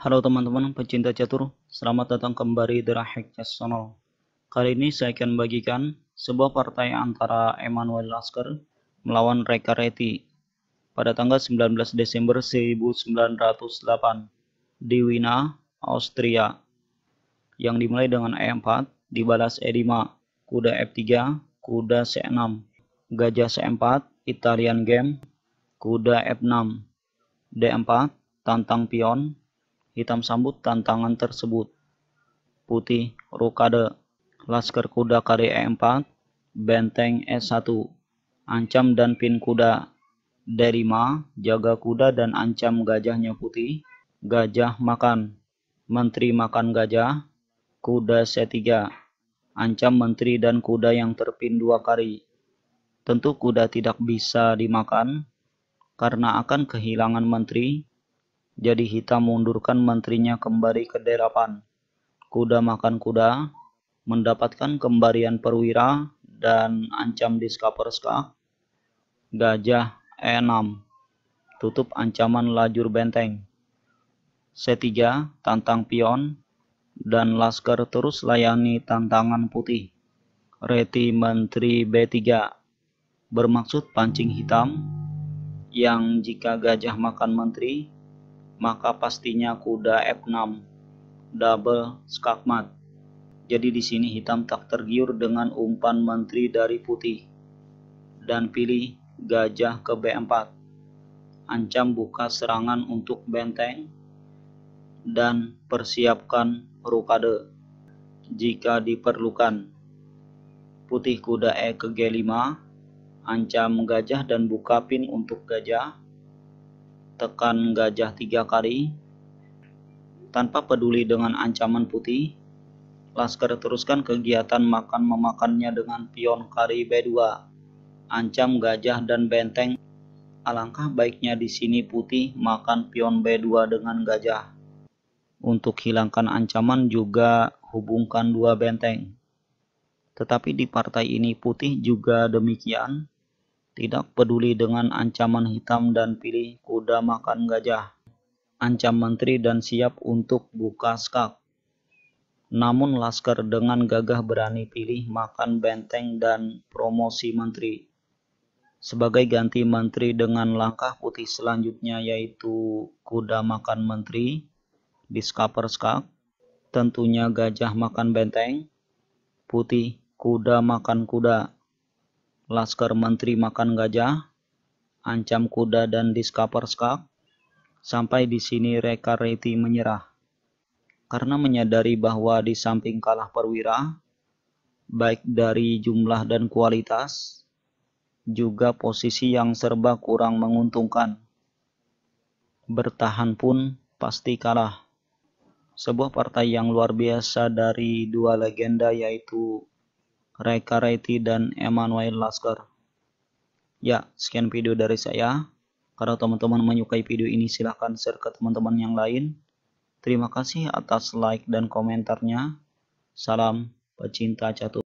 Halo teman-teman pecinta catur, selamat datang kembali di Rahik Chess Channel. Kali ini saya akan bagikan sebuah partai antara Emmanuel Lasker melawan Rekareti pada tanggal 19 Desember 1908 di Wina, Austria yang dimulai dengan E4 dibalas E5, kuda F3, e kuda C6, gajah C4, Italian game, kuda F6, e D4, tantang pion, Hitam sambut tantangan tersebut. Putih, Rokade, Laskar Kuda Karya E4, Benteng e S1, Ancam dan Pin Kuda, Derima, Jaga Kuda dan Ancam Gajahnya Putih, Gajah Makan, Menteri Makan Gajah, Kuda C3, Ancam Menteri dan Kuda yang terpin dua kali. Tentu kuda tidak bisa dimakan, karena akan kehilangan menteri jadi hitam mundurkan menterinya kembali ke derapan. Kuda makan kuda, mendapatkan kembalian perwira dan ancam diskaperska. Gajah E6, tutup ancaman lajur benteng. C3, tantang pion, dan laskar terus layani tantangan putih. Reti Menteri B3 bermaksud pancing hitam yang jika gajah makan menteri maka pastinya kuda F6 double skakmat. Jadi di sini hitam tak tergiur dengan umpan menteri dari putih dan pilih gajah ke B4. Ancam buka serangan untuk benteng dan persiapkan rukade jika diperlukan. Putih kuda E ke G5, ancam gajah dan buka pin untuk gajah tekan gajah tiga kali tanpa peduli dengan ancaman putih Laskar teruskan kegiatan makan memakannya dengan pion kari B2 ancam gajah dan benteng alangkah baiknya di sini putih makan pion B2 dengan gajah untuk hilangkan ancaman juga hubungkan dua benteng tetapi di partai ini putih juga demikian tidak peduli dengan ancaman hitam dan pilih kuda makan gajah. Ancam menteri dan siap untuk buka skak. Namun Laskar dengan gagah berani pilih makan benteng dan promosi menteri. Sebagai ganti menteri dengan langkah putih selanjutnya yaitu kuda makan menteri, diskaper skak, tentunya gajah makan benteng, putih kuda makan kuda. Laskar Menteri Makan Gajah, Ancam Kuda dan Diskaper Skak, sampai di sini Reka Reti menyerah. Karena menyadari bahwa di samping kalah perwira, baik dari jumlah dan kualitas, juga posisi yang serba kurang menguntungkan. Bertahan pun pasti kalah. Sebuah partai yang luar biasa dari dua legenda yaitu Reka Reiti dan Emmanuel Lasker. Ya, sekian video dari saya. Kalau teman-teman menyukai video ini silahkan share ke teman-teman yang lain. Terima kasih atas like dan komentarnya. Salam pecinta catur.